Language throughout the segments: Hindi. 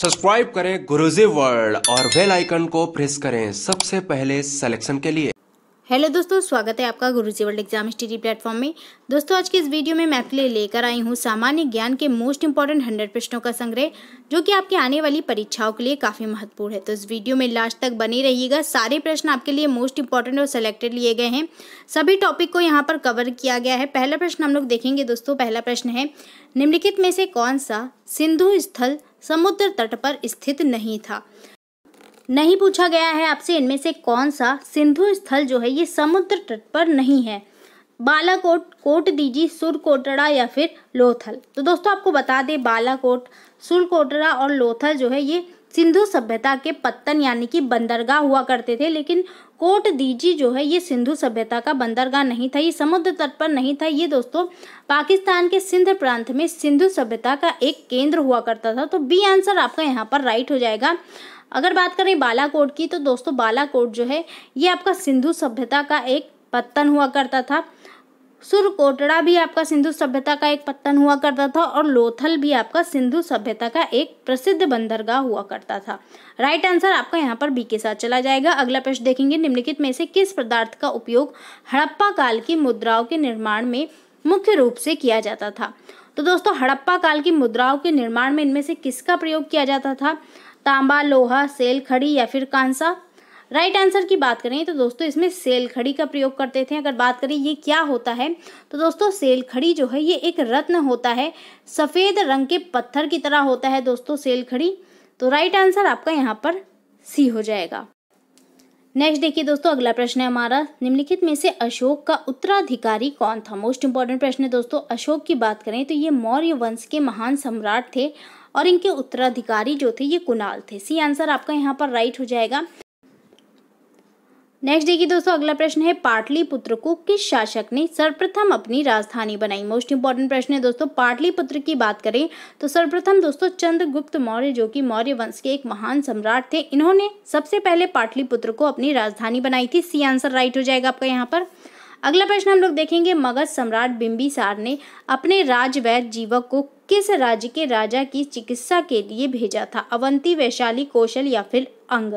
सब्सक्राइब करें गुरुजी वर्ल्ड और बेल आइकन को प्रेस करें सबसे पहले सिलेक्शन के लिए हेलो दोस्तों स्वागत है आपका Guruji world exam study platform में दोस्तों आज की इस वीडियो में मैं आपके लिए लेकर आई हूँ सामान्य ज्ञान के मोस्ट इंपॉर्टेंट हंड्रेड प्रश्नों का संग्रह जो कि आपके आने वाली परीक्षाओं के लिए काफ़ी महत्वपूर्ण है तो इस वीडियो में लास्ट तक बने रहिएगा सारे प्रश्न आपके लिए मोस्ट इंपॉर्टेंट और सेलेक्टेड लिए गए हैं सभी टॉपिक को यहाँ पर कवर किया गया है पहला प्रश्न हम लोग देखेंगे दोस्तों पहला प्रश्न है निम्नलिखित में से कौन सा सिंधु स्थल समुद्र तट पर स्थित नहीं था नहीं पूछा गया है आपसे इनमें से कौन सा सिंधु स्थल जो है ये समुद्र तट पर नहीं है बालाकोट कोट दीजी सुरकोटड़ा या फिर लोथल तो दोस्तों आपको बता दें बालाकोट सुरकोटड़ा और लोथल जो है ये सिंधु सभ्यता के पत्तन यानी कि बंदरगाह हुआ करते थे लेकिन कोट दीजी जो है ये सिंधु सभ्यता का बंदरगाह नहीं था ये समुद्र तट पर नहीं था ये दोस्तों पाकिस्तान के सिंध प्रांत में सिंधु सभ्यता का एक केंद्र हुआ करता था तो बी आंसर आपका यहाँ पर राइट हो जाएगा अगर बात करें बालाकोट की तो दोस्तों बालाकोट जो है ये आपका सिंधु सभ्यता का एक पत्तन हुआ करता था सुरकोटड़ा भी आपका सिंधु सभ्यता का एक पत्तन हुआ करता था और लोथल भी आपका सिंधु सभ्यता का एक प्रसिद्ध बंदरगाह हुआ करता था राइट आंसर आपका यहाँ पर बी के साथ चला जाएगा अगला प्रश्न देखेंगे निम्नलिखित में से किस पदार्थ का उपयोग हड़प्पा काल की मुद्राओं के निर्माण में मुख्य रूप से किया जाता था तो दोस्तों हड़प्पा काल की मुद्राओं के निर्माण में इनमें से किसका प्रयोग किया जाता था तांबा लोहा सेल खड़ी या फिर कांसा राइट right आंसर की बात करें तो दोस्तों इसमें सेल खड़ी का प्रयोग करते थे अगर बात करें ये क्या होता है तो दोस्तों सेल खड़ी जो है ये एक रत्न होता है सफ़ेद रंग के पत्थर की तरह होता है दोस्तों सेल खड़ी तो राइट right आंसर आपका यहाँ पर सी हो जाएगा नेक्स्ट देखिए दोस्तों अगला प्रश्न है हमारा निम्नलिखित में से अशोक का उत्तराधिकारी कौन था मोस्ट इंपॉर्टेंट प्रश्न है दोस्तों अशोक की बात करें तो ये मौर्य वंश के महान सम्राट थे और इनके उत्तराधिकारी जो थे ये कुणाल थे सी आंसर आपका यहाँ पर राइट हो जाएगा नेक्स्ट देखिए दोस्तों अगला प्रश्न है पाटलिपुत्र को किस शासक ने सर्वप्रथम अपनी राजधानी बनाई मोस्ट इंपॉर्टेंट प्रश्न है दोस्तों पाटलिपुत्र की बात करें तो सर्वप्रथम दोस्तों चंद्रगुप्त मौर्य जो कि मौर्य वंश के एक महान सम्राट थे इन्होंने सबसे पहले पाटलिपुत्र को अपनी राजधानी बनाई थी सी आंसर राइट हो जाएगा आपका यहाँ पर अगला प्रश्न हम लोग देखेंगे मगध सम्राट बिंबिसार ने अपने राजवैद जीवक को किस राज्य के राजा की चिकित्सा के लिए भेजा था अवंती वैशाली कौशल या फिर अंग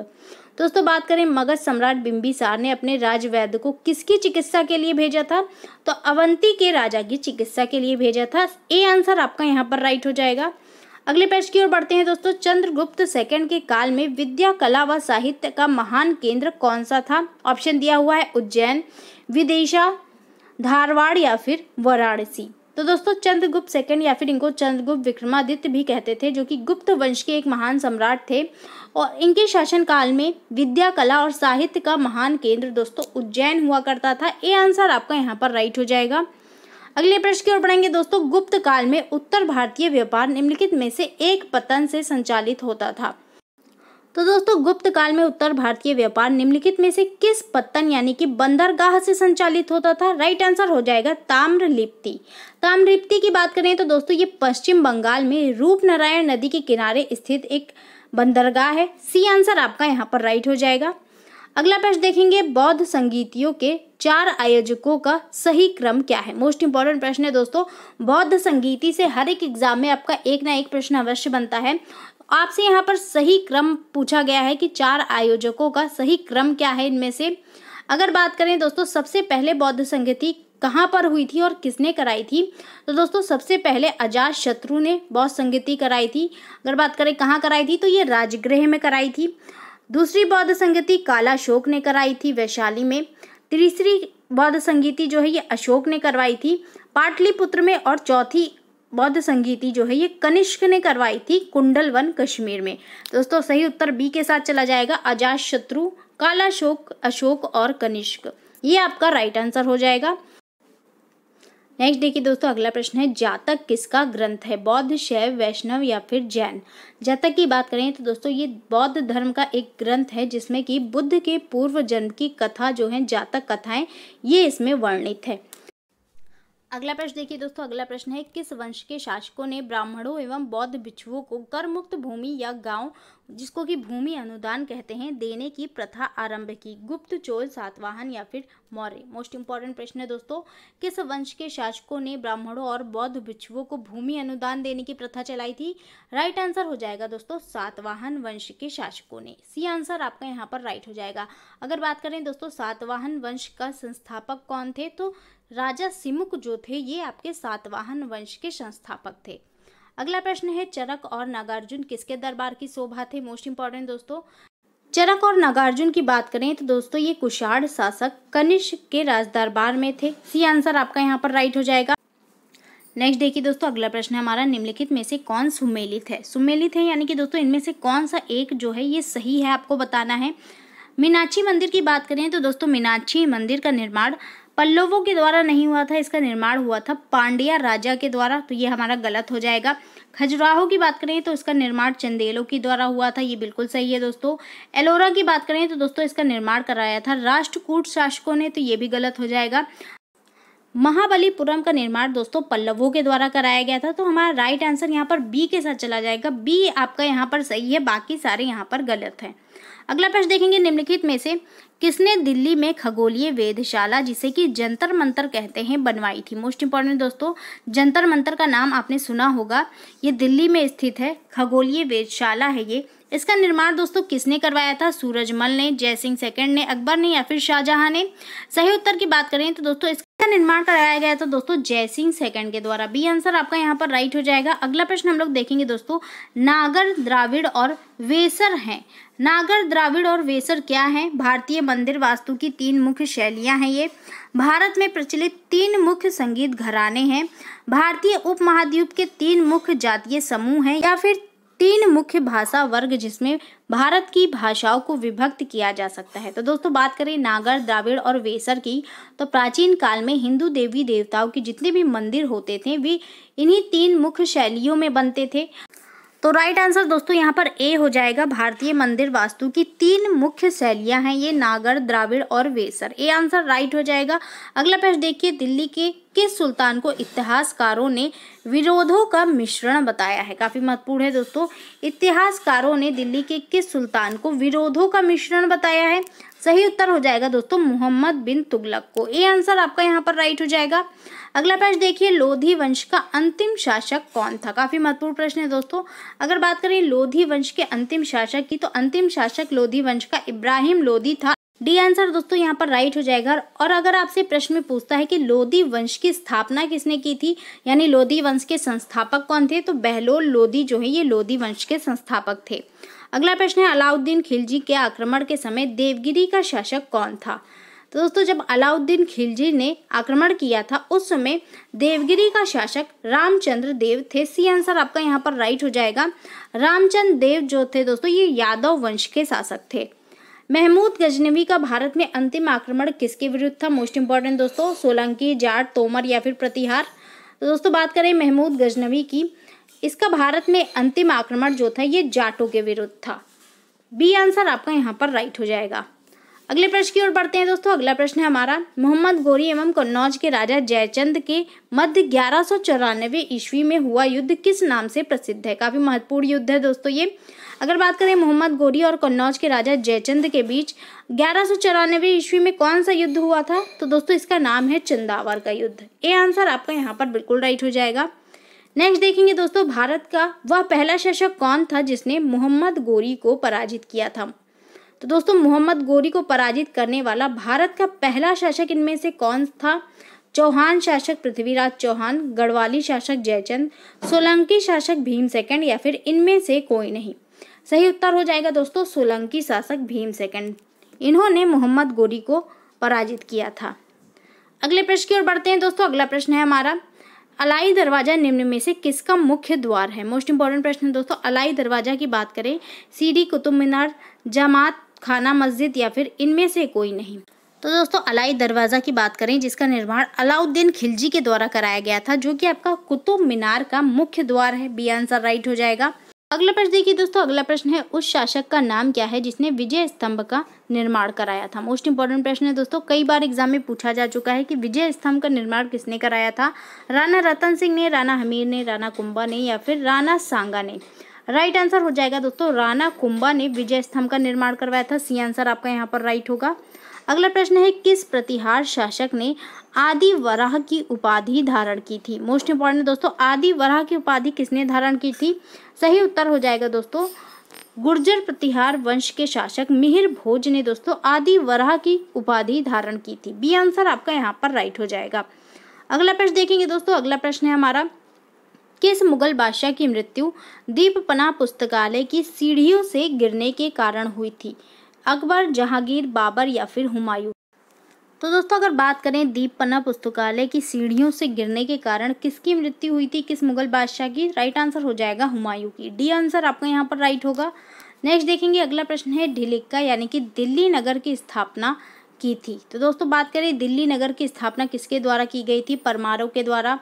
दोस्तों बात करें मगध सम्राट बिंबिसार ने अपने राजवैद को किसकी चिकित्सा के लिए भेजा था तो अवंती के राजा की चिकित्सा के लिए भेजा था ए आंसर आपका यहाँ पर राइट हो जाएगा अगले प्रश्न की ओर बढ़ते हैं दोस्तों चंद्रगुप्त सेकंड के काल में विद्या कला व साहित्य का महान केंद्र कौन सा था ऑप्शन दिया हुआ है उज्जैन विदेशा धारवाड़ या फिर वाराणसी तो दोस्तों चंद्रगुप्त सेकंड या फिर इनको चंद्रगुप्त विक्रमादित्य भी कहते थे जो कि गुप्त वंश के एक महान सम्राट थे और इनके शासनकाल में विद्या कला और साहित्य का महान केंद्र दोस्तों उज्जैन हुआ करता था ये आंसर आपका यहाँ पर राइट हो जाएगा अगले प्रश्न की ओर बढ़ेंगे दोस्तों गुप्त काल में उत्तर भारतीय व्यापार निम्नलिखित में से एक पतन से संचालित होता था तो दोस्तों गुप्त काल में उत्तर भारतीय व्यापार निम्नलिखित में से किस पत्तन यानी कि बंदरगाह से संचालित होता था राइट आंसर हो जाएगा ताम्रलिप्ति ताम्रलिप्ति की बात करें तो दोस्तों ये पश्चिम बंगाल में रूपनारायण नदी के किनारे स्थित एक बंदरगाह है सी आंसर आपका यहाँ पर राइट हो जाएगा अगला प्रश्न देखेंगे बौद्ध संगीतियों के चार आयोजकों का सही क्रम क्या है मोस्ट इंपॉर्टेंट प्रश्न है दोस्तों बौद्ध संगीति से हर एक एग्जाम में आपका एक ना एक प्रश्न अवश्य बनता है आपसे यहाँ पर सही क्रम पूछा गया है कि चार आयोजकों का सही क्रम क्या है इनमें से अगर बात करें दोस्तों सबसे पहले बौद्ध संगति कहाँ पर हुई थी और किसने कराई थी तो दोस्तों सबसे पहले अजात शत्रु ने बौद्ध संगति कराई थी अगर बात करें कहाँ कराई थी तो ये राजगृह में कराई थी दूसरी बौद्ध संगति काला अशोक ने कराई थी वैशाली में तीसरी बौद्ध संगीति जो है ये अशोक ने करवाई थी पाटलिपुत्र में और चौथी बौद्ध संगीति जो है ये कनिष्क ने करवाई थी कुंडल वन कश्मीर में दोस्तों सही उत्तर बी के साथ चला जाएगा अजात शत्रु कालाशोक अशोक और कनिष्क ये आपका राइट आंसर हो जाएगा नेक्स्ट देखिए दोस्तों अगला प्रश्न है जातक किसका ग्रंथ है बौद्ध शैव वैष्णव या फिर जैन जातक की बात करें तो दोस्तों ये बौद्ध धर्म का एक ग्रंथ है जिसमें कि बुद्ध के पूर्व जन्म की कथा जो है जातक कथाएं ये इसमें वर्णित है अगला प्रश्न देखिए दोस्तों अगला प्रश्न है किस वंश के शासकों ने ब्राह्मणों एवं बौद्ध भिक्षुओं को कर मुक्त भूमि या गांव जिसको कि भूमि अनुदान कहते हैं देने की प्रथा आरंभ की गुप्त चोल सातवाहन या फिर मौर्य मोस्ट इंपॉर्टेंट प्रश्न है दोस्तों किस वंश के शासकों ने ब्राह्मणों और बौद्ध भिक्षुओं को भूमि अनुदान देने की प्रथा चलाई थी राइट आंसर हो जाएगा दोस्तों सातवाहन वंश के शासकों ने सी आंसर आपका यहाँ पर राइट हो जाएगा अगर बात करें दोस्तों सातवाहन वंश का संस्थापक कौन थे तो राजा सिमुक जो थे ये आपके सातवाहन वंश के संस्थापक थे अगला प्रश्न है चरक और नागार्जुन किसके दरबार की शोभा थे मोस्ट इंपॉर्टेंट दोस्तों चरक और नागार्जुन की बात करें तो दोस्तों ये कुषाण शासक कनिष्क के राज दरबार में थे सी आंसर आपका यहाँ पर राइट हो जाएगा नेक्स्ट देखिए दोस्तों अगला प्रश्न है हमारा निम्नलिखित में से कौन सुमेलित है सुमेलित है यानी कि दोस्तों इनमें से कौन सा एक जो है ये सही है आपको बताना है मीनाक्षी मंदिर की बात करें तो दोस्तों मीनाक्षी मंदिर का निर्माण पल्लवों के द्वारा नहीं हुआ था इसका निर्माण हुआ था पांड्या राजा के द्वारा तो ये हमारा गलत हो जाएगा खजुराहो की बात करें तो इसका निर्माण चंदेलों के द्वारा हुआ था ये बिल्कुल सही है दोस्तों एलोरा की बात करें तो दोस्तों इसका निर्माण कराया था राष्ट्रकूट शासकों ने तो ये भी गलत हो जाएगा महाबलीपुरम का निर्माण दोस्तों पल्लवों के द्वारा कराया गया था तो हमारा राइट आंसर यहाँ पर बी के साथ चला जाएगा बी आपका यहाँ पर सही है बाकी सारे यहाँ पर गलत है अगला प्रश्न देखेंगे निम्नलिखित में से किसने दिल्ली में खगोलीय वेधशाला जिसे कि जंतर मंतर कहते हैं बनवाई थी मोस्ट इंपॉर्टेंट दोस्तों जंतर मंतर का नाम आपने सुना होगा ये दिल्ली में स्थित है खगोलीय वेधशाला है ये इसका निर्माण दोस्तों किसने करवाया था सूरजमल ने जयसिंह सेकंड ने अकबर ने या फिर शाहजहां ने सही उत्तर की बात करें तो दोस्तों का निर्माण कराया गया था तो दोस्तों जयसिंह सेकंड के द्वारा बी आंसर आपका यहाँ पर राइट हो जाएगा अगला प्रश्न हम लोग देखेंगे दोस्तों नागर द्राविड़ और वेसर हैं नागर द्राविड़ और वेसर क्या हैं भारतीय मंदिर वास्तु की तीन मुख्य शैलियाँ हैं ये भारत में प्रचलित तीन मुख्य संगीत घराने हैं भारतीय उपमहाद्वीप के तीन मुख्य जातीय समूह हैं या फिर तीन मुख्य भाषा वर्ग जिसमें भारत की भाषाओं को विभक्त किया जा सकता है तो दोस्तों बात करें नागर द्राविड़ और वेसर की तो प्राचीन काल में हिंदू देवी देवताओं के जितने भी मंदिर होते थे वे इन्हीं तीन मुख्य शैलियों में बनते थे तो राइट आंसर दोस्तों यहाँ पर ए हो जाएगा भारतीय मंदिर वास्तु की तीन मुख्य शैलियाँ हैं ये नागर द्राविड़ और वेसर ए आंसर राइट हो जाएगा अगला प्रश्न देखिए दिल्ली के किस सुल्तान को इतिहासकारों ने विरोधों का मिश्रण बताया है काफ़ी महत्वपूर्ण है दोस्तों इतिहासकारों ने दिल्ली के किस सुल्तान को विरोधों का मिश्रण बताया है सही उत्तर हो जाएगा दोस्तों मोहम्मद बिन तुगलक को ए आंसर आपका यहाँ पर राइट हो जाएगा अगला प्रश्न देखिए लोधी वंश का अंतिम शासक कौन था काफ़ी महत्वपूर्ण प्रश्न है दोस्तों अगर बात करें लोधी वंश के अंतिम शासक की तो अंतिम शासक लोधी वंश का इब्राहिम लोधी था डी आंसर दोस्तों यहाँ पर राइट हो जाएगा और अगर आपसे प्रश्न में पूछता है कि लोधी वंश की स्थापना किसने की थी यानी लोधी वंश के संस्थापक कौन थे तो बहलोल लोधी जो है ये लोधी वंश के संस्थापक थे अगला प्रश्न है अलाउद्दीन खिलजी के आक्रमण के समय देवगिरी का शासक कौन था तो दोस्तों जब अलाउद्दीन खिलजी ने आक्रमण किया था उस समय देवगिरी का शासक रामचंद्र देव थे सी आंसर आपका यहाँ पर राइट हो जाएगा रामचंद्र देव जो थे दोस्तों ये यादव वंश के शासक थे महमूद गजनवी का भारत में अंतिम आक्रमण किसके विरुद्ध था मोस्ट इम्पॉर्टेंट दोस्तों सोलंकी जाट तोमर या फिर प्रतिहार तो दोस्तों बात करें महमूद गजनवी की इसका भारत में अंतिम आक्रमण जो था ये जाटों के विरुद्ध था बी आंसर आपका यहाँ पर राइट हो जाएगा अगले प्रश्न की ओर बढ़ते हैं दोस्तों अगला प्रश्न है हमारा मोहम्मद गोरी एवं कन्नौज के राजा जयचंद के मध्य ग्यारह ईस्वी में हुआ युद्ध किस नाम से प्रसिद्ध है काफ़ी महत्वपूर्ण युद्ध है दोस्तों ये अगर बात करें मोहम्मद गोरी और कन्नौज के राजा जयचंद के बीच ग्यारह ईस्वी में कौन सा युद्ध हुआ था तो दोस्तों इसका नाम है चंदावर का युद्ध ये आंसर आपका यहाँ पर बिल्कुल राइट हो जाएगा नेक्स्ट देखेंगे दोस्तों भारत का वह पहला शासक कौन था जिसने मोहम्मद गोरी को पराजित किया था तो दोस्तों मोहम्मद गोरी को पराजित करने वाला भारत का पहला शासक इनमें से कौन था चौहान शासक पृथ्वीराज चौहान गढ़वाली शासक जयचंद सोलंकी शासक भीम सेकंड या फिर इनमें से कोई नहीं सही उत्तर हो जाएगा दोस्तों सोलंकी शासक भीम सेकंड इन्होंने मोहम्मद गोरी को पराजित किया था अगले प्रश्न की ओर बढ़ते हैं दोस्तों अगला प्रश्न है हमारा अलाई दरवाजा निम्न में से किसका मुख्य द्वार है मोस्ट इंपॉर्टेंट प्रश्न है दोस्तों अलाई दरवाजा की बात करें सीडी कुतुब मीनार जमात खाना मस्जिद या फिर इनमें से कोई नहीं तो दोस्तों अलाई दरवाज़ा की बात करें जिसका निर्माण अलाउद्दीन खिलजी के द्वारा कराया गया था जो कि आपका कुतुब मीनार का मुख्य द्वार है बी आंसर राइट हो जाएगा अगला प्रश्न देखिए दोस्तों अगला प्रश्न है उस शासक का नाम क्या है जिसने विजय स्तंभ का निर्माण कराया था मोस्ट इंपॉर्टेंट प्रश्न है दोस्तों कई बार एग्जाम में पूछा जा चुका है कि विजय स्तंभ का निर्माण किसने कराया था राणा रतन सिंह ने राणा हमीर ने राणा कुंबा ने या फिर राणा सांगा ने राइट आंसर हो जाएगा दोस्तों राणा कुंबा ने विजय स्तंभ का निर्माण करवाया था सी आंसर आपका यहाँ पर राइट होगा अगला प्रश्न है किस प्रतिहार शासक ने आदि वराह की उपाधि धारण की थी मोस्ट इंपॉर्टेंट दोस्तों आदि वराह की उपाधि किसने धारण की थी सही उत्तर हो जाएगा दोस्तों गुर्जर प्रतिहार वंश के शासक मिहिर भोज ने दोस्तों आदि वराह की उपाधि धारण की थी बी आंसर आपका यहाँ पर राइट हो जाएगा अगला प्रश्न देखेंगे दोस्तों अगला प्रश्न है हमारा किस मुगल बादशाह की मृत्यु दीपपना पुस्तकालय की सीढ़ियों से गिरने के कारण हुई थी अकबर जहांगीर बाबर या फिर हुमायूं तो दोस्तों अगर बात करें दीपपना पुस्तकालय की सीढ़ियों से गिरने के कारण किसकी मृत्यु हुई थी किस मुगल बादशाह की राइट आंसर हो जाएगा हुमायूं की डी आंसर आपका यहाँ पर राइट होगा नेक्स्ट देखेंगे अगला प्रश्न है ढिलिक्का यानी कि दिल्ली नगर की स्थापना की थी तो दोस्तों बात करें दिल्ली नगर की स्थापना किसके द्वारा की गई थी परमारों के द्वारा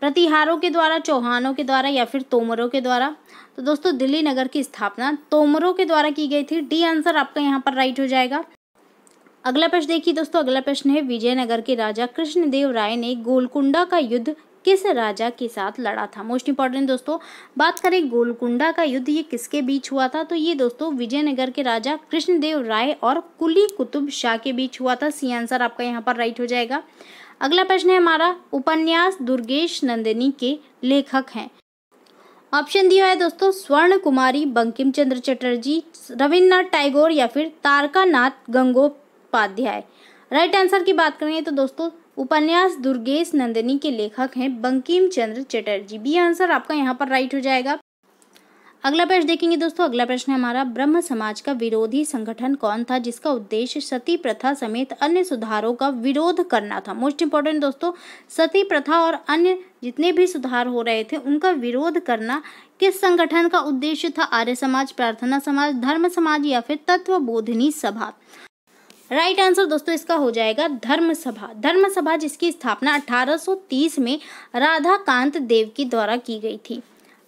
प्रतिहारों के द्वारा चौहानों के द्वारा या फिर तोमरों के द्वारा तो दोस्तों दिल्ली नगर की स्थापना तोमरों के द्वारा की गई थी डी आंसर आपका यहाँ पर राइट हो जाएगा अगला प्रश्न देखिए दोस्तों अगला प्रश्न है विजयनगर के राजा कृष्णदेव राय ने गोलकुंडा का युद्ध किस राजा के साथ लड़ा था मोस्ट इंपॉर्टेंट दोस्तों बात करें गोलकुंडा का युद्ध ये किसके बीच हुआ था तो ये दोस्तों विजयनगर के राजा कृष्णदेव राय और कुली कुतुब शाह के बीच हुआ था सी आंसर आपका यहाँ पर राइट हो जाएगा अगला प्रश्न है हमारा उपन्यास दुर्गेश नंदिनी के लेखक हैं ऑप्शन दिया है दोस्तों स्वर्ण कुमारी बंकिम चंद्र चटर्जी रविन्द्रनाथ टैगोर या फिर तारकानाथ गंगोपाध्याय राइट आंसर की बात करें तो दोस्तों उपन्यास दुर्गेश नंदिनी के लेखक हैं बंकिम चंद्र चटर्जी बी आंसर आपका यहाँ पर राइट हो जाएगा अगला प्रश्न देखेंगे दोस्तों अगला प्रश्न है हमारा ब्रह्म समाज का विरोधी संगठन कौन था जिसका उद्देश्य सती प्रथा समेत अन्य सुधारों का विरोध करना था मोस्ट इंपॉर्टेंट दोस्तों सती प्रथा और अन्य जितने भी सुधार हो रहे थे उनका विरोध करना किस संगठन का उद्देश्य था आर्य समाज प्रार्थना समाज धर्म समाज या फिर तत्व बोधनी सभा राइट right आंसर दोस्तों इसका हो जाएगा धर्म सभा धर्म सभा जिसकी स्थापना 1830 में राधा कांत देव की द्वारा की गई थी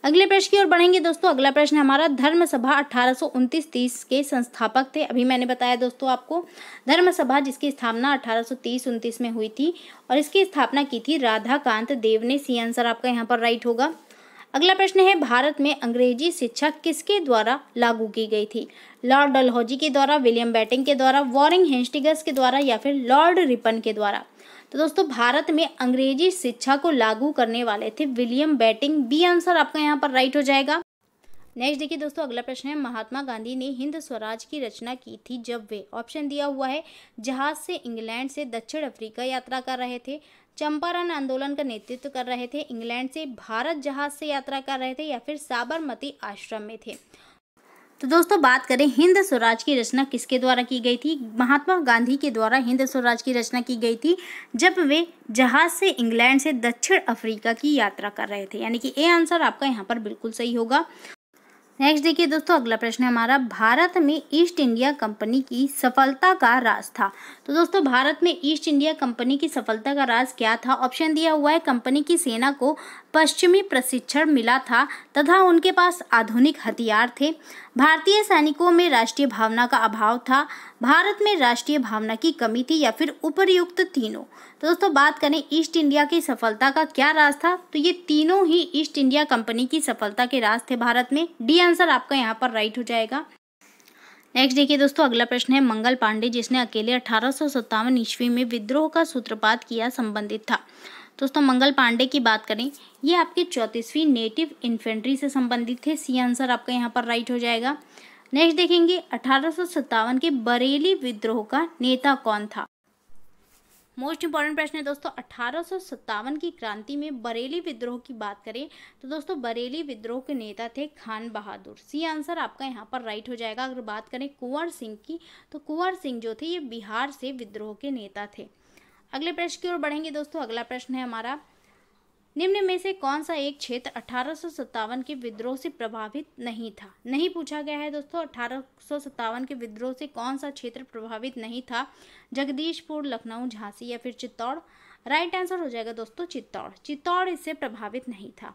अगले प्रश्न की ओर बढ़ेंगे दोस्तों अगला प्रश्न हमारा धर्म सभा अठारह सौ के संस्थापक थे अभी मैंने बताया दोस्तों आपको धर्म सभा जिसकी स्थापना अठारह तीस में हुई थी और इसकी स्थापना की थी राधाकांत देव ने सी आंसर आपका यहाँ पर राइट होगा अगला प्रश्न है भारत में अंग्रेजी शिक्षा किसके द्वारा लागू की गई थी लॉर्ड डलहौजी के द्वारा विलियम बैटिंग के द्वारा वॉरिंग हेंस्टिगस के द्वारा या फिर लॉर्ड रिपन के द्वारा तो दोस्तों भारत में अंग्रेजी शिक्षा को लागू करने वाले थे विलियम बैटिंग बी आंसर आपका यहाँ पर राइट हो जाएगा नेक्स्ट देखिए दोस्तों अगला प्रश्न है महात्मा गांधी ने हिंद स्वराज की रचना की थी जब वे ऑप्शन दिया हुआ है जहाज से इंग्लैंड से दक्षिण अफ्रीका यात्रा कर रहे थे चंपारण आंदोलन का नेतृत्व कर रहे थे इंग्लैंड से भारत जहाज से यात्रा कर रहे थे या फिर साबरमती आश्रम में थे तो दोस्तों बात करें हिंद स्वराज की रचना किसके द्वारा की गई थी महात्मा गांधी के द्वारा हिंद स्वराज की रचना की गई थी जब वे जहाज से इंग्लैंड से दक्षिण अफ्रीका की यात्रा कर रहे थे यानी कि ए आंसर आपका यहाँ पर बिल्कुल सही होगा नेक्स्ट देखिए दोस्तों अगला प्रश्न है हमारा भारत में ईस्ट इंडिया कंपनी की सफलता का राज था तो दोस्तों भारत में ईस्ट इंडिया कंपनी की सफलता का राज क्या था ऑप्शन दिया हुआ है कंपनी की सेना को पश्चिमी प्रशिक्षण मिला था तथा उनके पास आधुनिक हथियार थे भारतीय सैनिकों में राष्ट्रीय भावना का अभाव था भारत में राष्ट्रीय भावना की कमी थी या फिर उपरयुक्त तीनों तो दोस्तों बात करें ईस्ट इंडिया की सफलता का क्या राज था तो ये तीनों ही ईस्ट इंडिया कंपनी की सफलता के राज थे भारत में डी आंसर आपका यहाँ पर राइट हो जाएगा नेक्स्ट देखिए दोस्तों अगला प्रश्न है मंगल पांडे जिसने अकेले अठारह ईस्वी में विद्रोह का सूत्रपात किया संबंधित था दोस्तों मंगल पांडे की बात करें ये आपके चौंतीसवीं नेटिव इन्फेंट्री से संबंधित थे सी आंसर आपका यहाँ पर राइट हो जाएगा नेक्स्ट देखेंगे अठारह के बरेली विद्रोह का नेता कौन था मोस्ट इंपॉर्टेंट प्रश्न है दोस्तों अठारह की क्रांति में बरेली विद्रोह की बात करें तो दोस्तों बरेली विद्रोह के नेता थे खान बहादुर सी आंसर आपका यहाँ पर राइट हो जाएगा अगर बात करें कुंवर सिंह की तो कुंवर सिंह जो थे ये बिहार से विद्रोह के नेता थे अगले प्रश्न की ओर बढ़ेंगे दोस्तों अगला प्रश्न है हमारा निम्न में से कौन सा एक क्षेत्र अठारह के विद्रोह से प्रभावित नहीं था नहीं पूछा गया है दोस्तों अठारह के विद्रोह से कौन सा क्षेत्र प्रभावित नहीं था जगदीशपुर लखनऊ झांसी या फिर चित्तौड़ राइट आंसर हो जाएगा दोस्तों चित्तौड़ चित्तौड़ इससे प्रभावित नहीं था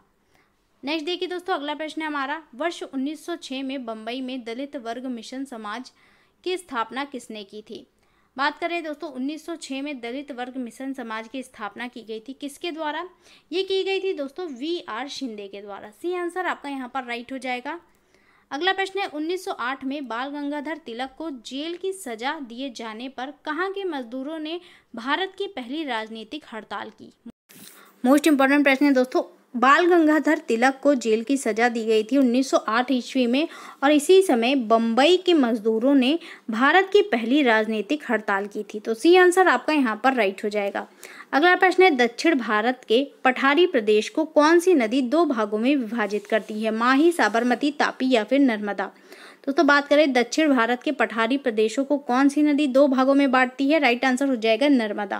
नेक्स्ट देखिए दोस्तों अगला प्रश्न है हमारा वर्ष 1906 में बम्बई में दलित वर्ग मिशन समाज की स्थापना किसने की थी बात करें दोस्तों 1906 में दलित वर्ग मिशन समाज की स्थापना की गई थी किसके द्वारा ये की गई थी दोस्तों वी आर शिंदे के द्वारा सी आंसर आपका यहाँ पर राइट हो जाएगा अगला प्रश्न है 1908 में बाल गंगाधर तिलक को जेल की सजा दिए जाने पर कहाँ के मजदूरों ने भारत की पहली राजनीतिक हड़ताल की मोस्ट इम्पोर्टेंट प्रश्न है दोस्तों बाल गंगाधर तिलक को जेल की सज़ा दी गई थी 1908 ईस्वी में और इसी समय बम्बई के मजदूरों ने भारत की पहली राजनीतिक हड़ताल की थी तो सी आंसर आपका यहाँ पर राइट हो जाएगा अगला प्रश्न है दक्षिण भारत के पठारी प्रदेश को कौन सी नदी दो भागों में विभाजित करती है माही साबरमती तापी या फिर नर्मदा दोस्तों बात करें दक्षिण भारत के पठारी प्रदेशों को कौन सी नदी दो भागों में बांटती है राइट आंसर हो जाएगा नर्मदा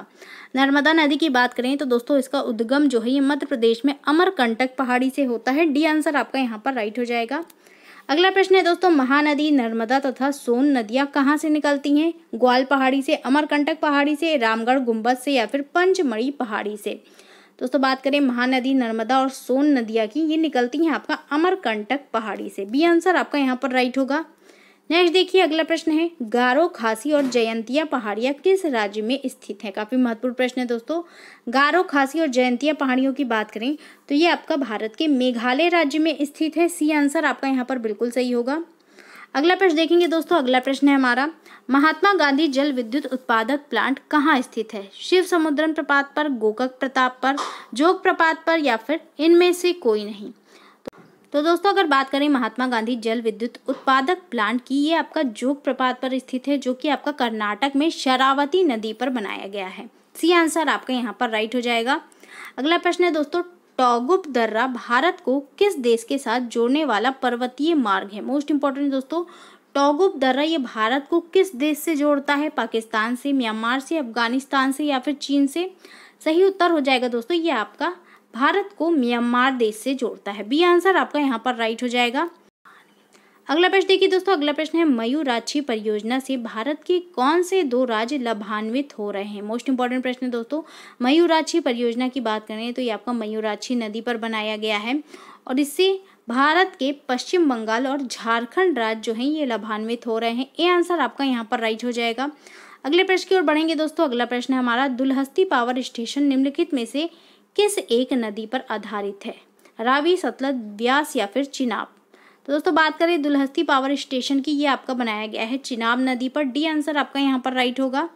नर्मदा नदी की बात करें तो दोस्तों इसका उद्गम जो है ये मध्य प्रदेश में अमरकंटक पहाड़ी से होता है डी आंसर आपका यहाँ पर राइट हो जाएगा अगला प्रश्न है दोस्तों महानदी नर्मदा तथा सोन नदियाँ कहाँ से निकलती हैं ग्वाल पहाड़ी से अमरकंटक पहाड़ी से रामगढ़ गुम्बद से या फिर पंचमढ़ी पहाड़ी से दोस्तों बात करें महानदी नर्मदा और सोन नदियाँ की ये निकलती हैं आपका अमरकंटक पहाड़ी से बी आंसर आपका यहाँ पर राइट होगा नेक्स्ट देखिए अगला प्रश्न है गारो खासी और जयंतिया पहाड़ियाँ किस राज्य में स्थित है काफ़ी महत्वपूर्ण प्रश्न है दोस्तों गारो खासी और जयंतिया पहाड़ियों की बात करें तो ये आपका भारत के मेघालय राज्य में स्थित है सी आंसर आपका यहाँ पर बिल्कुल सही होगा अगला प्रश्न देखेंगे दोस्तों अगला प्रश्न है हमारा महात्मा गांधी जल विद्युत उत्पादक प्लांट कहाँ स्थित है शिव समुद्रम प्रपात पर गोकक प्रताप पर जोग प्रपात पर या फिर इनमें से कोई नहीं तो, दोस्तों अगर बात करें महात्मा गांधी जल विद्युत उत्पादक प्लांट की ये आपका जोग प्रपात पर स्थित है जो कि आपका कर्नाटक में शरावती नदी पर बनाया गया है सी आंसर आपका यहाँ पर राइट हो जाएगा अगला प्रश्न है दोस्तों टॉगुप दर्रा भारत को किस देश के साथ जोड़ने वाला पर्वतीय मार्ग है मोस्ट इंपॉर्टेंट दोस्तों टॉगुप दर्रा ये भारत को किस देश से जोड़ता है पाकिस्तान से म्यांमार से अफगानिस्तान से या फिर चीन से सही उत्तर हो जाएगा दोस्तों ये आपका भारत को म्यांमार देश से जोड़ता है बी आंसर आपका यहाँ पर राइट हो जाएगा अगला प्रश्न देखिए दोस्तों अगला प्रश्न है मयूराक्षी परियोजना से भारत के कौन से दो राज्य लाभान्वित हो रहे हैं मोस्ट इंपॉर्टेंट प्रश्न है दोस्तों मयूराक्षी परियोजना की बात करें तो ये आपका मयूराक्षी नदी पर बनाया गया है और इससे भारत के पश्चिम बंगाल और झारखंड राज्य जो हैं ये लाभान्वित हो रहे हैं ये आंसर आपका यहाँ पर राइट हो जाएगा अगले प्रश्न की ओर बढ़ेंगे दोस्तों अगला प्रश्न है हमारा दुलहस्ती पावर स्टेशन निम्नलिखित में से किस एक नदी पर आधारित है रावी सतलज व्यास या फिर चिनाब तो दोस्तों बात करें दुलहस्ती पावर स्टेशन की ये आपका बनाया गया है चिनाब नदी पर डी आंसर आपका यहाँ पर राइट होगा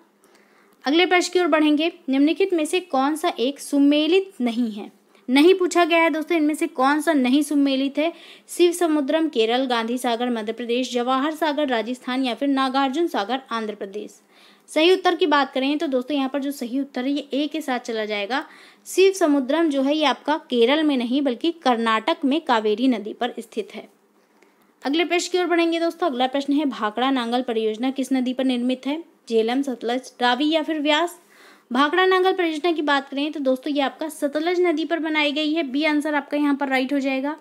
अगले प्रश्न की ओर बढ़ेंगे निम्नलिखित में से कौन सा एक सुमेलित नहीं है नहीं पूछा गया है दोस्तों इनमें से कौन सा नहीं सुमेलित है शिव समुद्रम केरल गांधी सागर मध्य प्रदेश जवाहर सागर राजस्थान या फिर नागार्जुन सागर आंध्र प्रदेश सही उत्तर की बात करें तो दोस्तों यहाँ पर जो सही उत्तर है ये ए के साथ चला जाएगा शिव समुद्रम जो है ये आपका केरल में नहीं बल्कि कर्नाटक में कावेरी नदी पर स्थित है अगले प्रश्न की ओर बढ़ेंगे दोस्तों अगला प्रश्न है भाखड़ा नांगल परियोजना किस नदी पर निर्मित है झेलम सतलज रावी या फिर व्यास भाखड़ा नांगल परियोजना की बात करें तो दोस्तों ये आपका सतलज नदी पर बनाई गई है बी आंसर आपका यहाँ पर राइट हो जाएगा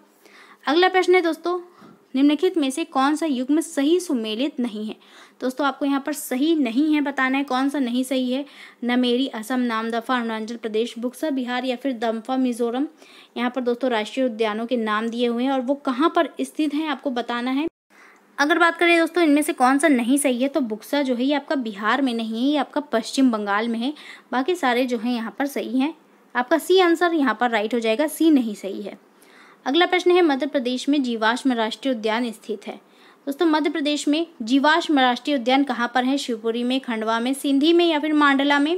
अगला प्रश्न है दोस्तों निम्नलिखित में से कौन सा युग्म सही सुमेलित नहीं है दोस्तों आपको यहाँ पर सही नहीं है बताना है कौन सा नहीं सही है नमेरी असम नामदफा अरुणाचल प्रदेश बुक्सा बिहार या फिर दम्फा मिजोरम यहाँ पर दोस्तों राष्ट्रीय उद्यानों के नाम दिए हुए हैं और वो कहाँ पर स्थित हैं आपको बताना है अगर बात करें दोस्तों इनमें से कौन सा नहीं सही है तो बुक्सा जो है ये आपका बिहार में नहीं है ये आपका पश्चिम बंगाल में है बाकी सारे जो हैं यहाँ पर सही हैं आपका सी आंसर यहाँ पर राइट हो जाएगा सी नहीं सही है अगला प्रश्न है मध्य प्रदेश में जीवाश्म राष्ट्रीय उद्यान स्थित है दोस्तों मध्य प्रदेश में जीवाश्म राष्ट्रीय उद्यान कहाँ पर है शिवपुरी में खंडवा में सिंधी में या फिर मांडला में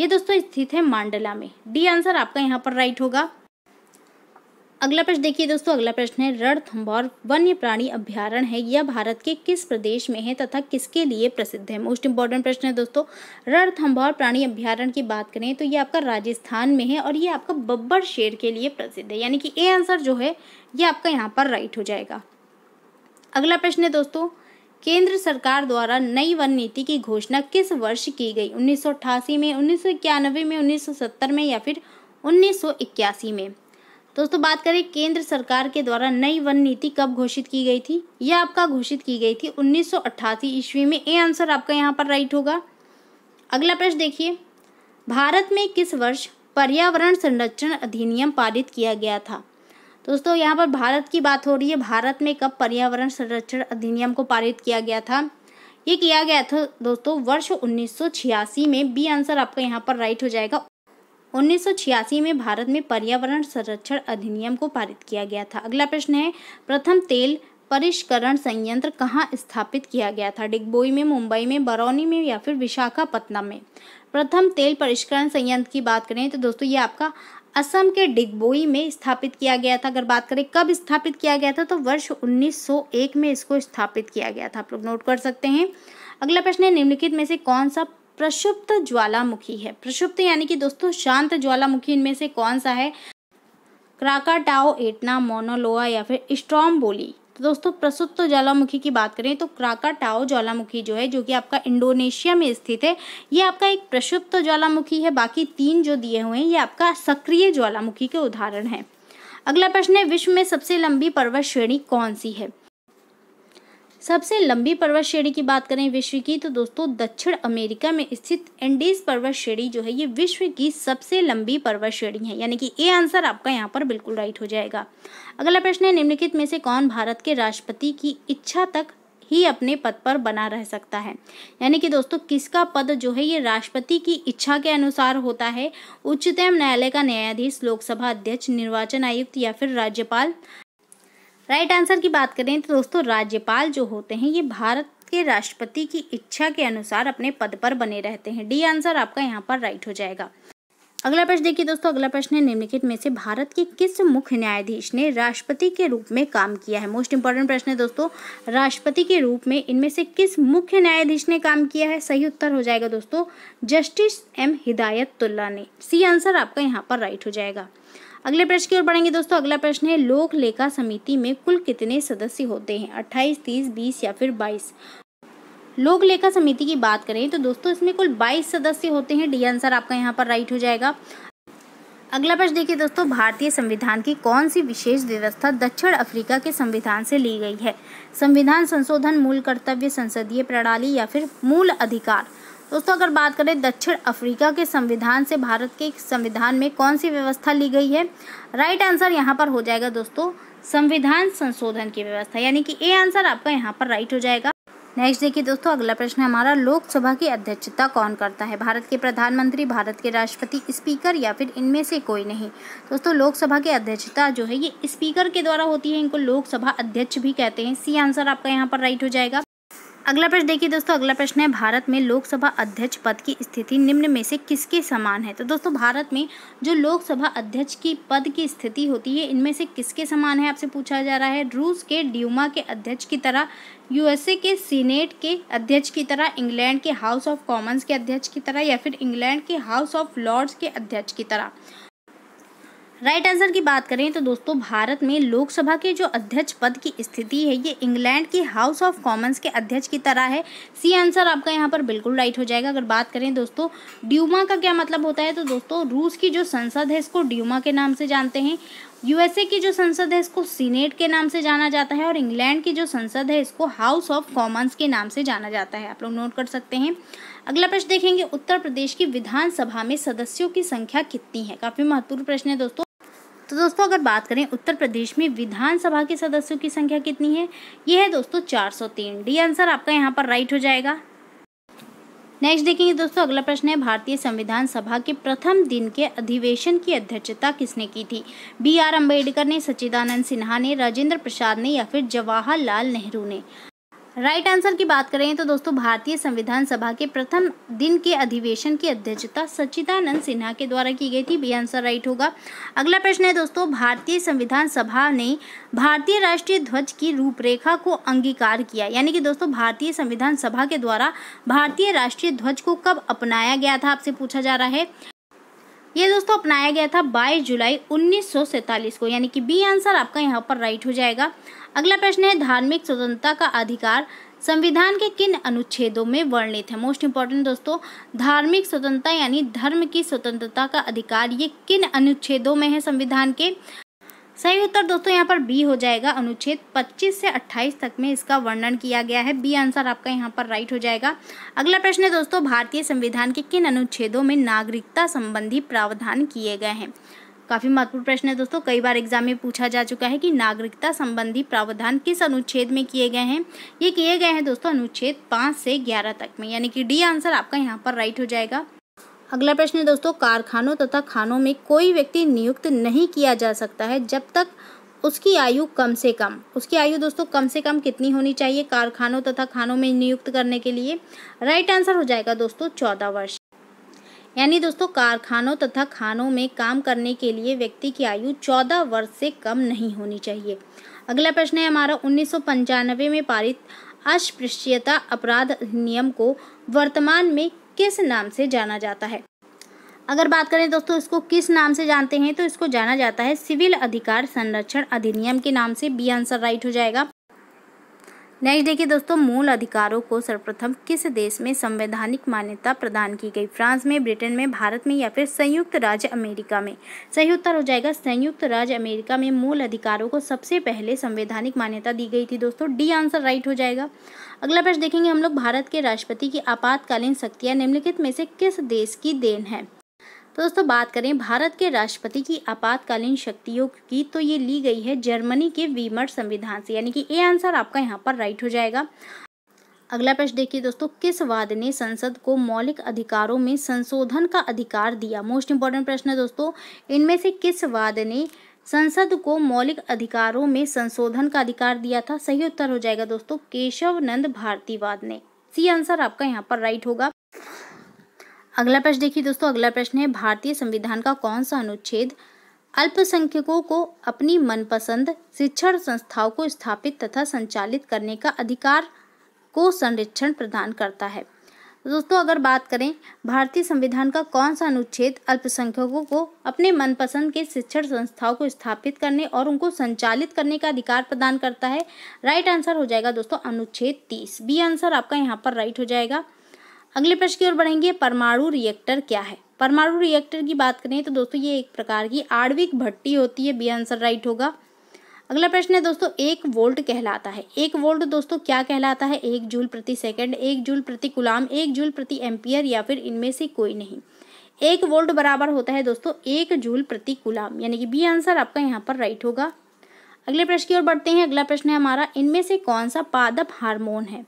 ये दोस्तों स्थित है मांडला में डी आंसर आपका यहाँ पर राइट होगा अगला प्रश्न देखिए दोस्तों अगला प्रश्न है रणथम्भौर वन्य प्राणी अभ्यारण है यह भारत के किस प्रदेश में है तथा किसके लिए प्रसिद्ध है मोस्ट इंपॉर्टेंट प्रश्न है दोस्तों रणथम्भौर प्राणी अभ्यारण की बात करें तो ये आपका राजस्थान में है और ये आपका बब्बर शेर के लिए प्रसिद्ध है यानी कि ए आंसर जो है ये आपका यहाँ पर राइट हो जाएगा अगला प्रश्न है दोस्तों केंद्र सरकार द्वारा नई वन नीति की घोषणा किस वर्ष की गई उन्नीस में उन्नीस में उन्नीस में या फिर उन्नीस में दोस्तों बात करें केंद्र सरकार के द्वारा नई वन नीति कब घोषित की गई थी यह आपका घोषित की गई थी उन्नीस ईस्वी में ए आंसर आपका यहाँ पर राइट होगा अगला प्रश्न देखिए भारत में किस वर्ष पर्यावरण संरक्षण अधिनियम पारित किया गया था दोस्तों यहाँ पर भारत की बात हो रही है भारत में कब पर्यावरण संरक्षण अधिनियम को पारित किया गया था ये किया गया था दोस्तों वर्ष 1986 में बी आंसर आपका यहाँ पर राइट हो जाएगा 1986 में भारत में पर्यावरण संरक्षण अधिनियम को पारित किया गया था अगला प्रश्न है प्रथम तेल परिष्करण संयंत्र कहाँ स्थापित किया गया था डिगबोई में मुंबई में बरौनी में या फिर विशाखापट्टनम में प्रथम तेल परिष्करण संयंत्र की बात करें तो दोस्तों ये आपका असम के डिगबोई में स्थापित किया गया था अगर बात करें कब स्थापित किया गया था तो वर्ष 1901 में इसको स्थापित किया गया था आप लोग नोट कर सकते हैं अगला प्रश्न है निम्नलिखित में से कौन सा प्रक्षुब्ध ज्वालामुखी है प्रक्षुब्ध यानी कि दोस्तों शांत ज्वालामुखी इनमें से कौन सा है क्राकाटाओ एटना मोनोलोआ या फिर बोली तो दोस्तों प्रसुप्त ज्वालामुखी की बात करें तो क्राकाटाओ ज्वालामुखी जो है जो कि आपका इंडोनेशिया में स्थित है ये आपका एक प्रसुप्त ज्वालामुखी है बाकी तीन जो दिए हुए हैं ये आपका सक्रिय ज्वालामुखी के उदाहरण है अगला प्रश्न है विश्व में सबसे लंबी पर्वत श्रेणी कौन सी है सबसे लंबी पर्वत श्रेणी की बात करें विश्व की तो दोस्तों दक्षिण अमेरिका में स्थित एंडीज पर्वत श्रेणी जो है ये विश्व की सबसे लंबी पर्वत श्रेणी है यानी कि ए आंसर आपका यहाँ पर बिल्कुल राइट हो जाएगा अगला प्रश्न है निम्नलिखित में से कौन भारत के राष्ट्रपति की इच्छा तक ही अपने पद पर बना रह सकता है यानी कि दोस्तों किसका पद जो है ये राष्ट्रपति की इच्छा के अनुसार होता है उच्चतम न्यायालय का न्यायाधीश लोकसभा अध्यक्ष निर्वाचन आयुक्त या फिर राज्यपाल राइट आंसर की बात करें तो दोस्तों राज्यपाल जो होते हैं ये भारत के राष्ट्रपति की इच्छा के अनुसार अपने पद पर बने रहते हैं डी आंसर आपका यहाँ पर राइट हो जाएगा अगला प्रश्न देखिए दोस्तों अगला प्रश्न है निम्नलिखित में से भारत के किस मुख्य न्यायाधीश ने राष्ट्रपति के रूप में काम किया है मोस्ट इंपॉर्टेंट प्रश्न है दोस्तों राष्ट्रपति के रूप में इनमें से किस मुख्य न्यायाधीश ने काम किया है सही उत्तर हो जाएगा दोस्तों जस्टिस एम हिदायत तुल्ला ने सी आंसर आपका यहाँ पर राइट हो जाएगा अगले प्रश्न की ओर बढ़ेंगे दोस्तों अगला प्रश्न है लोक लेखा समिति में कुल कितने सदस्य होते हैं अट्ठाईस तीस बीस या फिर बाईस लोक लेखा समिति की बात करें तो दोस्तों इसमें कुल बाईस सदस्य होते हैं डी आंसर आपका यहाँ पर राइट हो जाएगा अगला प्रश्न देखिए दोस्तों भारतीय संविधान की कौन सी विशेष व्यवस्था दक्षिण अफ्रीका के संविधान से ली गई है संविधान संशोधन मूल कर्तव्य संसदीय प्रणाली या फिर मूल अधिकार दोस्तों अगर बात करें दक्षिण अफ्रीका के संविधान से भारत के संविधान में कौन सी व्यवस्था ली गई है राइट आंसर यहाँ पर हो जाएगा दोस्तों संविधान संशोधन की व्यवस्था यानी कि ए आंसर आपका यहाँ पर राइट हो जाएगा नेक्स्ट देखिए दोस्तों अगला प्रश्न हमारा लोकसभा की अध्यक्षता कौन करता है भारत के प्रधानमंत्री भारत के राष्ट्रपति स्पीकर या फिर इनमें से कोई नहीं दोस्तों लोकसभा की अध्यक्षता जो है ये स्पीकर के द्वारा होती है इनको लोकसभा अध्यक्ष भी कहते हैं सी आंसर आपका यहाँ पर राइट हो जाएगा अगला प्रश्न देखिए दोस्तों अगला प्रश्न है भारत में लोकसभा अध्यक्ष पद की स्थिति निम्न में से किसके समान है तो दोस्तों भारत में जो लोकसभा अध्यक्ष की पद की स्थिति होती है इनमें से किसके समान है आपसे पूछा जा रहा है रूस के ड्यूमा के अध्यक्ष की तरह यूएसए के सीनेट के अध्यक्ष की तरह इंग्लैंड के हाउस ऑफ कॉमन्स के अध्यक्ष की तरह या फिर इंग्लैंड के हाउस ऑफ लॉर्ड्स के अध्यक्ष की तरह राइट right आंसर की बात करें तो दोस्तों भारत में लोकसभा के जो अध्यक्ष पद की स्थिति है ये इंग्लैंड की हाउस ऑफ कॉमन्स के अध्यक्ष की तरह है सी आंसर आपका यहाँ पर बिल्कुल राइट हो जाएगा अगर बात करें दोस्तों ड्यूमा का क्या मतलब होता है तो दोस्तों रूस की जो संसद है इसको ड्यूमा के नाम से जानते हैं यूएसए की जो संसद है इसको सीनेट के नाम से जाना जाता है और इंग्लैंड की जो संसद है इसको हाउस ऑफ कॉमन्स के नाम से जाना जाता है आप लोग नोट कर सकते हैं अगला प्रश्न देखेंगे उत्तर प्रदेश की विधानसभा में सदस्यों की संख्या कितनी है काफ़ी महत्वपूर्ण प्रश्न है दोस्तों तो दोस्तों अगर बात करें उत्तर प्रदेश में विधानसभा के सदस्यों की संख्या कितनी है ये है दोस्तों 403 डी आंसर आपका यहाँ पर राइट हो जाएगा नेक्स्ट देखेंगे दोस्तों अगला प्रश्न है भारतीय संविधान सभा के प्रथम दिन के अधिवेशन की अध्यक्षता किसने की थी बी आर अम्बेडकर ने सच्चिदानंद सिन्हा ने राजेंद्र प्रसाद ने या फिर जवाहरलाल नेहरू ने राइट right आंसर की बात करें तो दोस्तों भारतीय संविधान सभा के प्रथम दिन के अधिवेशन की अध्यक्षता सच्चिदानंद सिन्हा के द्वारा की गई थी बी आंसर राइट होगा अगला प्रश्न है दोस्तों भारतीय संविधान सभा ने भारतीय राष्ट्रीय ध्वज की रूपरेखा को अंगीकार किया यानी कि दोस्तों भारतीय संविधान सभा के द्वारा भारतीय राष्ट्रीय ध्वज को कब अपनाया गया था आपसे पूछा जा रहा है ये दोस्तों अपनाया गया था 22 जुलाई 1947 को यानी कि बी आंसर आपका यहाँ पर राइट हो जाएगा अगला प्रश्न है धार्मिक स्वतंत्रता का अधिकार संविधान के किन अनुच्छेदों में वर्णित है मोस्ट इम्पॉर्टेंट दोस्तों धार्मिक स्वतंत्रता यानी धर्म की स्वतंत्रता का अधिकार ये किन अनुच्छेदों में है संविधान के सही उत्तर दोस्तों यहाँ पर बी हो जाएगा अनुच्छेद 25 से 28 तक में इसका वर्णन किया गया है बी आंसर आपका यहाँ पर राइट हो जाएगा अगला प्रश्न है दोस्तों भारतीय संविधान के किन अनुच्छेदों में नागरिकता संबंधी प्रावधान किए गए हैं काफ़ी महत्वपूर्ण प्रश्न है दोस्तों कई बार एग्जाम में पूछा जा चुका है कि नागरिकता संबंधी प्रावधान किस अनुच्छेद में किए गए हैं ये किए गए हैं दोस्तों अनुच्छेद पांच से ग्यारह तक में यानी कि डी आंसर आपका यहाँ पर राइट हो जाएगा अगला प्रश्न है दोस्तों कारखानों तथा खानों में कोई व्यक्ति नियुक्त नहीं किया जा सकता है जब तक उसकी आयु कम से कम उसकी आयु दोस्तों कम से कम कितनी होनी चाहिए कारखानों तथा खानों में नियुक्त करने के लिए राइट आंसर हो जाएगा दोस्तों चौदह वर्ष यानी दोस्तों कारखानों तथा खानों में काम करने के लिए व्यक्ति की आयु 14 वर्ष से कम नहीं होनी चाहिए अगला प्रश्न है हमारा उन्नीस में पारित अस्पृश्यता अपराध अधिनियम को वर्तमान में किस नाम से जाना जाता है अगर बात करें दोस्तों इसको किस नाम से जानते हैं तो इसको जाना जाता है सिविल अधिकार संरक्षण अधिनियम के नाम से बी आंसर राइट हो जाएगा नेक्स्ट देखिए दोस्तों मूल अधिकारों को सर्वप्रथम किस देश में संवैधानिक मान्यता प्रदान की गई फ्रांस में ब्रिटेन में भारत में या फिर संयुक्त राज्य अमेरिका में सही उत्तर हो जाएगा संयुक्त राज्य अमेरिका में मूल अधिकारों को सबसे पहले संवैधानिक मान्यता दी गई थी दोस्तों डी आंसर राइट हो जाएगा अगला प्रश्न देखेंगे हम लोग भारत के राष्ट्रपति की आपातकालीन शक्तियाँ निम्नलिखित में से किस देश की देन है तो दोस्तों बात करें भारत के राष्ट्रपति की आपातकालीन शक्तियों की तो ये ली गई है जर्मनी के वीमर संविधान से यानी कि ए आंसर आपका यहाँ पर राइट हो जाएगा अगला प्रश्न देखिए दोस्तों किस वाद ने संसद को मौलिक अधिकारों में संशोधन का अधिकार दिया मोस्ट इंपॉर्टेंट प्रश्न है दोस्तों इनमें से किस वाद ने संसद को मौलिक अधिकारों में संशोधन का अधिकार दिया था सही उत्तर हो जाएगा दोस्तों केशव नंद भारतीवाद ने सी आंसर आपका यहाँ पर राइट होगा अगला प्रश्न देखिए दोस्तों अगला प्रश्न है भारतीय संविधान का कौन सा अनुच्छेद अल्पसंख्यकों को अपनी मनपसंद शिक्षण संस्थाओं को स्थापित तथा संचालित करने का अधिकार को संरक्षण प्रदान करता है दोस्तों अगर बात करें भारतीय संविधान का कौन सा अनुच्छेद अल्पसंख्यकों को अपने मनपसंद के शिक्षण संस्थाओं को स्थापित करने और उनको संचालित करने का अधिकार प्रदान करता है राइट आंसर हो जाएगा दोस्तों अनुच्छेद तीस बी आंसर आपका यहाँ पर राइट हो जाएगा अगले प्रश्न की ओर बढ़ेंगे परमाणु रिएक्टर क्या है परमाणु रिएक्टर की बात करें तो दोस्तों ये एक प्रकार की आणविक भट्टी होती है बी आंसर राइट होगा अगला प्रश्न है दोस्तों एक वोल्ट कहलाता है एक वोल्ट दोस्तों क्या कहलाता है एक जूल प्रति सेकंड एक जूल प्रति गुलाम एक जूल प्रति एम्पियर या फिर इनमें से कोई नहीं एक वोल्ट बराबर होता है दोस्तों एक जूल प्रति गुलाम यानी कि बी आंसर आपका यहाँ पर राइट होगा अगले प्रश्न की ओर बढ़ते हैं अगला प्रश्न है हमारा इनमें से कौन सा पादप हार्मोन है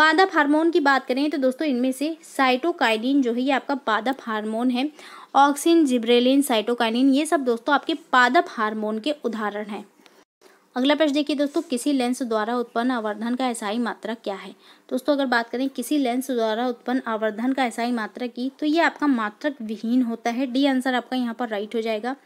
पादप हार्मोन की बात करें तो दोस्तों इनमें से साइटोकाइडिन जो है ये आपका पादप हार्मोन है ऑक्सीन जिब्रेलिन साइटोकाइडिन ये सब दोस्तों आपके पादप हार्मोन के उदाहरण हैं अगला प्रश्न देखिए दोस्तों किसी लेंस द्वारा उत्पन्न आवर्धन का एसआई मात्रा क्या है दोस्तों अगर बात करें किसी लेंस द्वारा उत्पन्न आवर्धन का एसआई मात्रा की तो ये आपका मात्रक विहीन होता है डी आंसर आपका यहाँ पर राइट हो जाएगा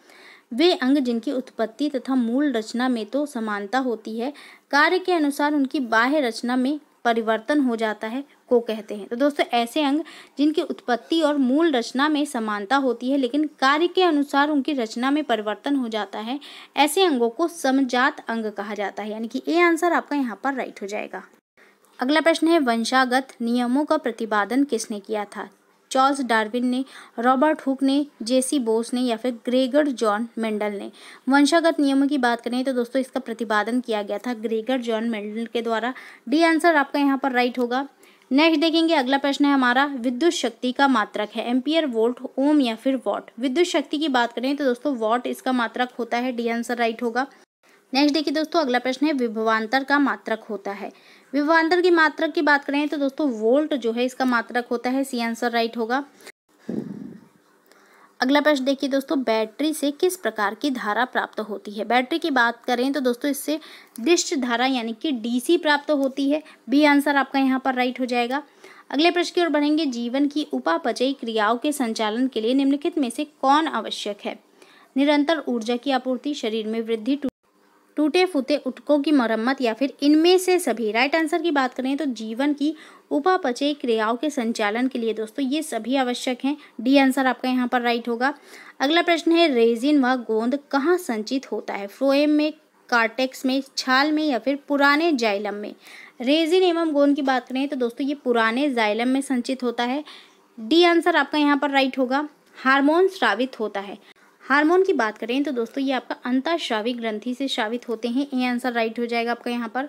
वे अंग जिनकी उत्पत्ति तथा मूल रचना में तो समानता होती है कार्य के अनुसार उनकी बाह्य रचना में परिवर्तन हो जाता है को कहते हैं तो दोस्तों ऐसे अंग जिनकी उत्पत्ति और मूल रचना में समानता होती है लेकिन कार्य के अनुसार उनकी रचना में परिवर्तन हो जाता है ऐसे अंगों को समजात अंग कहा जाता है यानी कि ए आंसर आपका यहाँ पर राइट हो जाएगा अगला प्रश्न है वंशागत नियमों का प्रतिपादन किसने किया था चार्ल्स डार्विन ने रॉबर्ट हुक ने जेसी बोस ने या फिर ग्रेगर जॉन मेंडल ने वंशागत नियमों की बात करें तो दोस्तों इसका प्रतिपादन किया गया था ग्रेगर जॉन मेंडल के द्वारा डी आंसर आपका यहाँ पर राइट होगा नेक्स्ट देखेंगे अगला प्रश्न है हमारा विद्युत शक्ति का मात्रक है एम्पियर वोल्ट ओम या फिर वॉट विद्युत शक्ति की बात करें तो दोस्तों वॉट इसका मात्रक होता है डी आंसर राइट होगा नेक्स्ट देखिए दोस्तों अगला प्रश्न है विभवांतर का मात्रक होता है विभवान्तर की मात्रक की बात करें तो दोस्तों वोल्ट जो है इसका मात्रक होता है सी आंसर राइट होगा अगला प्रश्न देखिए दोस्तों बैटरी से किस प्रकार की धारा प्राप्त होती है बैटरी की बात करें तो दोस्तों इससे दृष्ट धारा यानी कि डीसी प्राप्त होती है बी आंसर आपका यहाँ पर राइट हो जाएगा अगले प्रश्न की ओर बढ़ेंगे जीवन की उपापचयी क्रियाओं के संचालन के लिए निम्नलिखित में से कौन आवश्यक है निरंतर ऊर्जा की आपूर्ति शरीर में वृद्धि टूटे फूटे उटकों की मरम्मत या फिर इनमें से सभी राइट आंसर की बात करें तो जीवन की उपापचय क्रियाओं के संचालन के लिए दोस्तों ये सभी आवश्यक हैं डी आंसर आपका यहाँ पर राइट होगा अगला प्रश्न है रेजिन व गोंद कहाँ संचित होता है फ्लोएम में कार्टेक्स में छाल में या फिर पुराने जाइलम में रेजिन एवं गोंद की बात करें तो दोस्तों ये पुराने जाइलम में संचित होता है डी आंसर आपका यहाँ पर राइट होगा हार्मोन स्रावित होता है हार्मोन की बात करें तो दोस्तों ये आपका अंतःश्राविक ग्रंथि से श्रावित होते हैं ये आंसर राइट हो जाएगा आपका यहाँ पर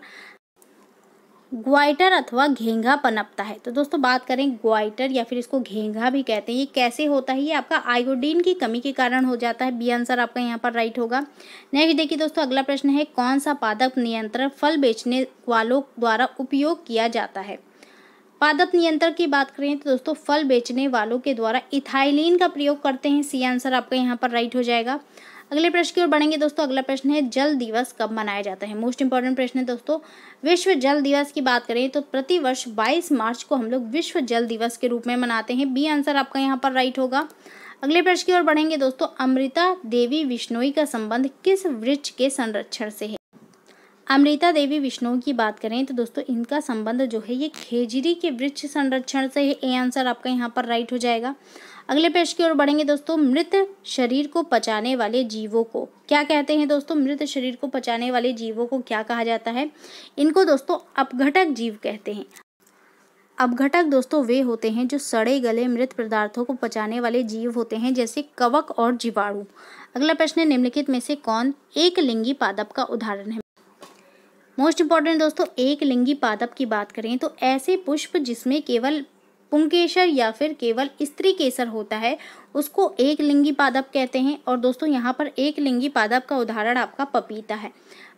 ग्वाइटर अथवा घेंघा पनपता है तो दोस्तों बात करें ग्वाइटर या फिर इसको घेंघा भी कहते हैं ये कैसे होता है ये आपका आयोडीन की कमी के कारण हो जाता है बी आंसर आपका यहाँ पर राइट होगा नेक्स्ट देखिए दोस्तों अगला प्रश्न है कौन सा पादप नियंत्रण फल बेचने वालों द्वारा उपयोग किया जाता है पादप नियंत्रण की बात करें तो दोस्तों फल बेचने वालों के द्वारा इथाइलिन का प्रयोग करते हैं सी आंसर आपका यहाँ पर राइट हो जाएगा अगले प्रश्न की ओर बढ़ेंगे दोस्तों अगला प्रश्न है जल दिवस कब मनाया जाता है मोस्ट इंपॉर्टेंट प्रश्न है दोस्तों विश्व जल दिवस की बात करें तो प्रति वर्ष 22 मार्च को हम लोग विश्व जल दिवस के रूप में मनाते हैं बी आंसर आपका यहाँ पर राइट होगा अगले प्रश्न की ओर बढ़ेंगे दोस्तों अमृता देवी विष्णोई का संबंध किस वृक्ष के संरक्षण से है अमृता देवी विष्णु की बात करें तो दोस्तों इनका संबंध जो है ये खेजरी के वृक्ष संरक्षण से है ए आंसर आपका यहाँ पर राइट हो जाएगा अगले पेश की ओर बढ़ेंगे दोस्तों मृत शरीर को पचाने वाले जीवों को क्या कहते हैं दोस्तों मृत शरीर को पचाने वाले जीवों को क्या कहा जाता है इनको दोस्तों अपघटक जीव कहते हैं अपघटक दोस्तों वे होते हैं जो सड़े गले मृत पदार्थों को पचाने वाले जीव होते हैं जैसे कवक और जीवाणु अगला प्रश्न निम्नलिखित में से कौन एक लिंगी पादप का उदाहरण है मोस्ट इंपॉर्टेंट दोस्तों एक लिंगी पादप की बात करें तो ऐसे पुष्प जिसमें केवल पुंकेशर या फिर केवल स्त्री केसर होता है उसको एक लिंगी पादप कहते हैं और दोस्तों यहाँ पर एक लिंगी पादप का उदाहरण आपका पपीता है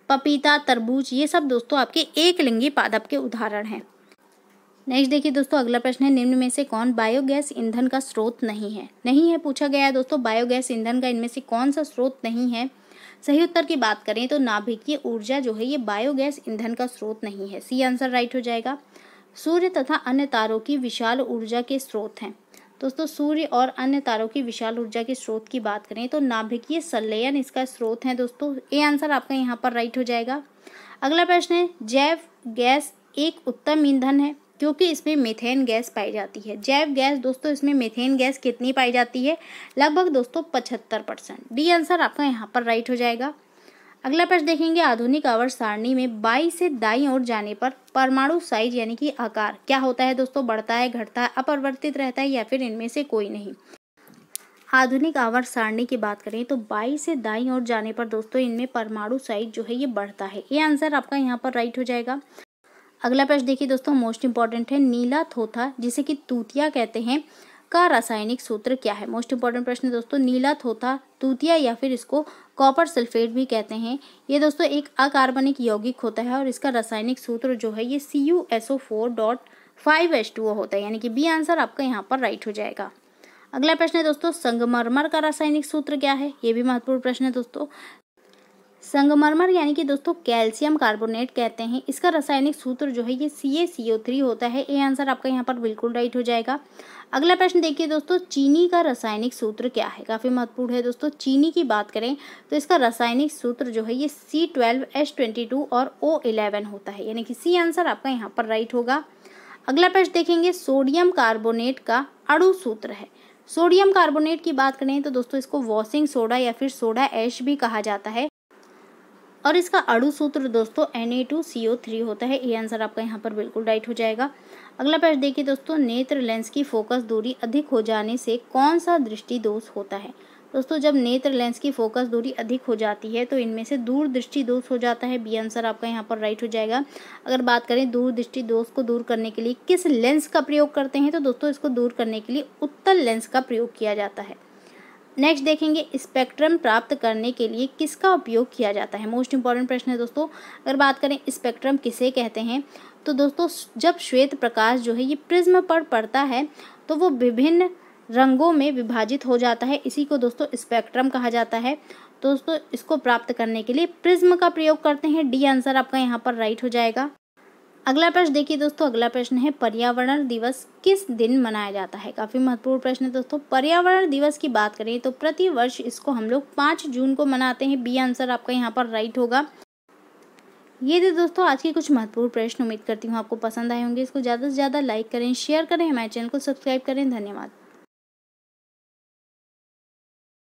पपीता तरबूज ये सब दोस्तों आपके एक लिंगी पादप के उदाहरण हैं नेक्स्ट देखिए दोस्तों अगला प्रश्न है निम्न में से कौन बायोगैस ईंधन का स्रोत नहीं है नहीं है पूछा गया है दोस्तों बायोगैस ईंधन का इनमें से कौन सा स्रोत नहीं है सही उत्तर की बात करें तो नाभिकीय ऊर्जा जो है ये बायोगैस ईंधन का स्रोत नहीं है सी आंसर राइट हो जाएगा सूर्य तथा अन्य तारों की विशाल ऊर्जा के स्रोत हैं दोस्तों सूर्य और अन्य तारों की विशाल ऊर्जा के स्रोत की बात करें तो नाभिकीय संलयन इसका स्रोत है दोस्तों ए आंसर आपका यहाँ पर राइट हो जाएगा अगला प्रश्न है जैव गैस एक उत्तम ईंधन है क्योंकि इसमें मीथेन गैस पाई जाती है जैव गैस दोस्तों इसमें मीथेन गैस कितनी पाई जाती है लगभग दोस्तों पचहत्तर परसेंट डी आंसर आपका यहाँ पर राइट हो जाएगा अगला प्रश्न देखेंगे आधुनिक आवर्त सारणी में बाई से दाई ओर जाने पर परमाणु साइज यानी कि आकार क्या होता है दोस्तों बढ़ता है घटता है अपरिवर्तित रहता है या फिर इनमें से कोई नहीं आधुनिक आवर्त सारणी की बात करें तो बाई से दाई ओर जाने पर दोस्तों इनमें परमाणु साइज जो है ये बढ़ता है ये आंसर आपका यहाँ पर राइट हो जाएगा अगला प्रश्न देखिए दोस्तों मोस्ट इंपॉर्टेंट है नीला थोथा जिसे कि तूतिया कहते हैं का रासायनिक सूत्र क्या है मोस्ट इंपॉर्टेंट प्रश्न दोस्तों नीला थोथा तूतिया या फिर इसको कॉपर सल्फेट भी कहते हैं ये दोस्तों एक अकार्बनिक यौगिक होता है और इसका रासायनिक सूत्र जो है ये C U S O four dot five H two O होता है यानी कि बी आंसर आपका यहाँ पर राइट हो जाएगा अगला प्रश्न है दोस्तों संगमरमर का रासायनिक सूत्र क्या है ये भी महत्वपूर्ण प्रश्न है दोस्तों संगमरमर यानी कि दोस्तों कैल्शियम कार्बोनेट कहते हैं इसका रासायनिक सूत्र जो है ये सी ए सी ओ थ्री होता है ये आंसर आपका यहाँ पर बिल्कुल राइट हो जाएगा अगला प्रश्न देखिए दोस्तों चीनी का रासायनिक सूत्र क्या है काफ़ी महत्वपूर्ण है दोस्तों चीनी की बात करें तो इसका रासायनिक सूत्र जो है ये C twelve H twenty two और ओ इलेवन होता है यानी कि सी आंसर आपका यहाँ पर राइट होगा अगला प्रश्न देखेंगे सोडियम कार्बोनेट का अड़ु सूत्र है सोडियम कार्बोनेट की बात करें तो दोस्तों इसको वॉशिंग सोडा या फिर सोडा ऐश भी कहा जाता है और इसका अड़ु सूत्र दोस्तों Na2CO3 होता है ये आंसर आपका यहाँ पर बिल्कुल राइट हो जाएगा अगला प्रश्न देखिए दोस्तों नेत्र लेंस की फोकस दूरी अधिक हो जाने से कौन सा दृष्टि दोष होता है दोस्तों जब नेत्र लेंस की फोकस दूरी अधिक हो जाती है तो इनमें से दूर दृष्टि दोष हो जाता है बी आंसर आपका यहाँ पर राइट हो जाएगा अगर बात करें दूर दृष्टि दोष को दूर करने के लिए किस लेंस का प्रयोग करते हैं तो दोस्तों इसको दूर करने के लिए उत्तल लेंस का प्रयोग किया जाता है नेक्स्ट देखेंगे स्पेक्ट्रम प्राप्त करने के लिए किसका उपयोग किया जाता है मोस्ट इंपॉर्टेंट प्रश्न है दोस्तों अगर बात करें स्पेक्ट्रम किसे कहते हैं तो दोस्तों जब श्वेत प्रकाश जो है ये प्रिज्म पर पड़ता है तो वो विभिन्न रंगों में विभाजित हो जाता है इसी को दोस्तों स्पेक्ट्रम कहा जाता है तो दोस्तों इसको प्राप्त करने के लिए प्रिज्म का प्रयोग करते हैं डी आंसर आपका यहाँ पर राइट हो जाएगा अगला प्रश्न देखिए दोस्तों अगला प्रश्न है पर्यावरण दिवस किस दिन मनाया जाता है काफ़ी महत्वपूर्ण प्रश्न है दोस्तों पर्यावरण दिवस की बात करें तो प्रति वर्ष इसको हम लोग पांच जून को मनाते हैं बी आंसर आपका यहाँ पर राइट होगा ये थे दोस्तों आज के कुछ महत्वपूर्ण प्रश्न उम्मीद करती हूँ आपको पसंद आए होंगे इसको ज़्यादा से ज़्यादा लाइक करें शेयर करें हमारे चैनल को सब्सक्राइब करें धन्यवाद